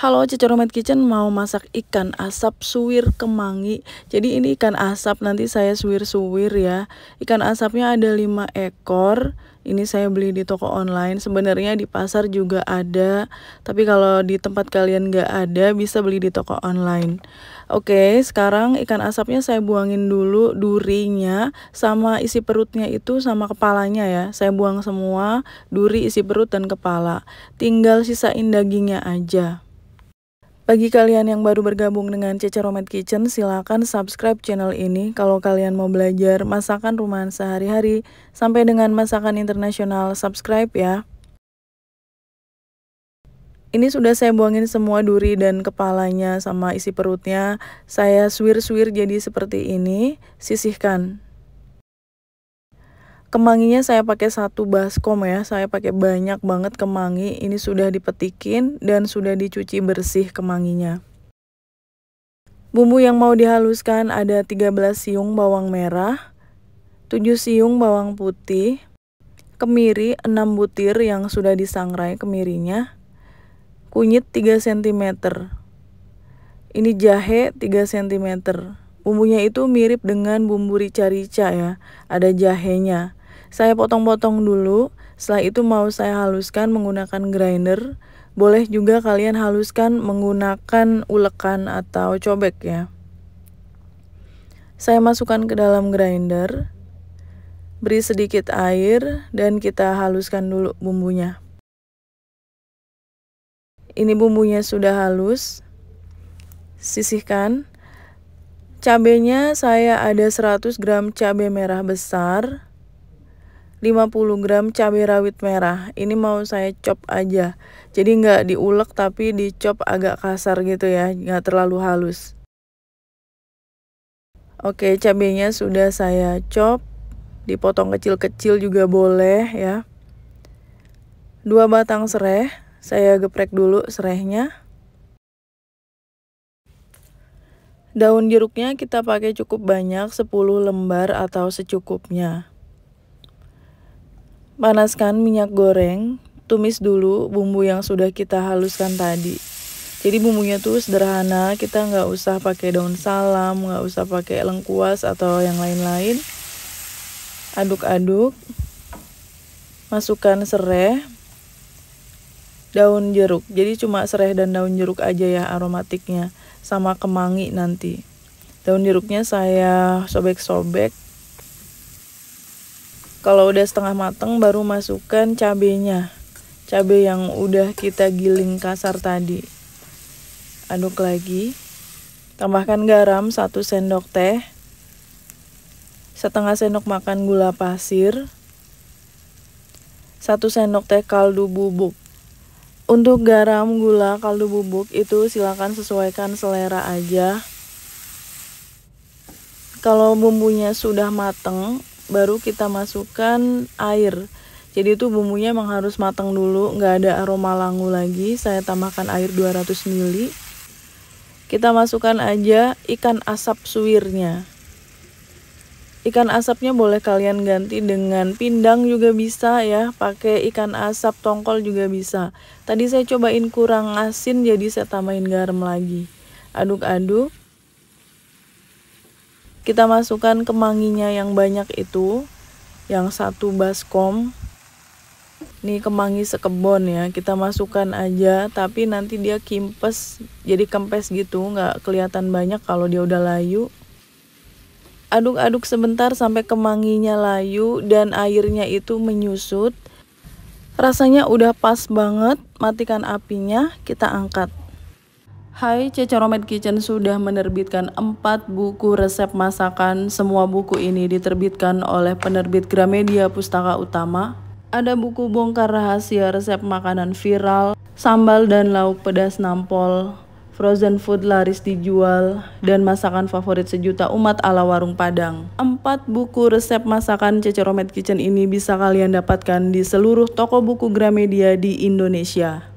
Halo Romet Kitchen mau masak ikan asap suwir kemangi Jadi ini ikan asap nanti saya suwir-suwir ya Ikan asapnya ada 5 ekor Ini saya beli di toko online Sebenarnya di pasar juga ada Tapi kalau di tempat kalian gak ada bisa beli di toko online Oke sekarang ikan asapnya saya buangin dulu durinya Sama isi perutnya itu sama kepalanya ya Saya buang semua duri isi perut dan kepala Tinggal sisain dagingnya aja bagi kalian yang baru bergabung dengan Romet Kitchen, silakan subscribe channel ini kalau kalian mau belajar masakan rumahan sehari-hari sampai dengan masakan internasional, subscribe ya. Ini sudah saya buangin semua duri dan kepalanya sama isi perutnya. Saya suwir-suwir jadi seperti ini, sisihkan kemanginya saya pakai satu baskom ya saya pakai banyak banget kemangi ini sudah dipetikin dan sudah dicuci bersih kemanginya bumbu yang mau dihaluskan ada 13 siung bawang merah 7 siung bawang putih kemiri 6 butir yang sudah disangrai kemirinya kunyit 3 cm ini jahe 3 cm Bumbunya itu mirip dengan bumbu rica-rica ya, ada jahenya. Saya potong-potong dulu, setelah itu mau saya haluskan menggunakan grinder. Boleh juga kalian haluskan menggunakan ulekan atau cobek ya. Saya masukkan ke dalam grinder. Beri sedikit air dan kita haluskan dulu bumbunya. Ini bumbunya sudah halus. Sisihkan. Cabenya saya ada 100 gram cabai merah besar, 50 gram cabai rawit merah ini mau saya chop aja jadi nggak diulek tapi dicop agak kasar gitu ya nggak terlalu halus oke cabenya sudah saya chop dipotong kecil-kecil juga boleh ya dua batang serai saya geprek dulu serainya daun jeruknya kita pakai cukup banyak 10 lembar atau secukupnya Panaskan minyak goreng, tumis dulu bumbu yang sudah kita haluskan tadi. Jadi bumbunya tuh sederhana, kita nggak usah pakai daun salam, nggak usah pakai lengkuas atau yang lain-lain. Aduk-aduk, masukkan serai, daun jeruk. Jadi cuma serai dan daun jeruk aja ya aromatiknya, sama kemangi nanti. Daun jeruknya saya sobek-sobek kalau udah setengah mateng baru masukkan cabenya. Cabe yang udah kita giling kasar tadi. Aduk lagi. Tambahkan garam 1 sendok teh. Setengah sendok makan gula pasir. 1 sendok teh kaldu bubuk. Untuk garam, gula, kaldu bubuk itu silakan sesuaikan selera aja. Kalau bumbunya sudah mateng, baru kita masukkan air jadi itu bumbunya emang harus matang dulu nggak ada aroma langu lagi saya tambahkan air 200 ml kita masukkan aja ikan asap suwirnya ikan asapnya boleh kalian ganti dengan pindang juga bisa ya pakai ikan asap tongkol juga bisa tadi saya cobain kurang asin jadi saya tambahin garam lagi aduk-aduk kita masukkan kemanginya yang banyak itu yang satu baskom ini kemangi sekebon ya kita masukkan aja tapi nanti dia kimpes jadi kempes gitu nggak kelihatan banyak kalau dia udah layu aduk-aduk sebentar sampai kemanginya layu dan airnya itu menyusut rasanya udah pas banget matikan apinya kita angkat Hai Cecoromet Kitchen sudah menerbitkan 4 buku resep masakan. Semua buku ini diterbitkan oleh penerbit Gramedia Pustaka Utama. Ada buku bongkar rahasia resep makanan viral, sambal dan lauk pedas nampol, frozen food laris dijual, dan masakan favorit sejuta umat ala warung Padang. Empat buku resep masakan Cecoromet Kitchen ini bisa kalian dapatkan di seluruh toko buku Gramedia di Indonesia.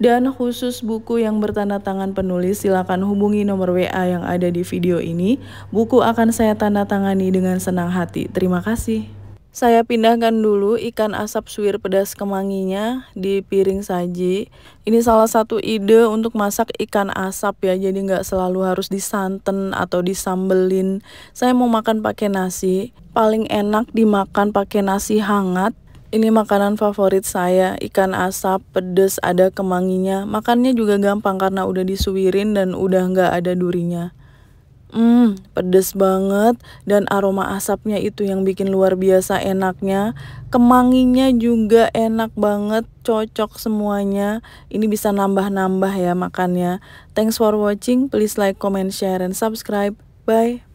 Dan khusus buku yang bertanda tangan penulis silakan hubungi nomor WA yang ada di video ini. Buku akan saya tanda tangani dengan senang hati. Terima kasih. Saya pindahkan dulu ikan asap suwir pedas kemanginya di piring saji. Ini salah satu ide untuk masak ikan asap ya, jadi nggak selalu harus disanten atau disambelin. Saya mau makan pakai nasi, paling enak dimakan pakai nasi hangat ini makanan favorit saya, ikan asap, pedes, ada kemanginya. Makannya juga gampang karena udah disuwirin dan udah nggak ada durinya. Hmm, pedes banget dan aroma asapnya itu yang bikin luar biasa enaknya. Kemanginya juga enak banget, cocok semuanya. Ini bisa nambah-nambah ya makannya. Thanks for watching, please like, comment, share, and subscribe. Bye!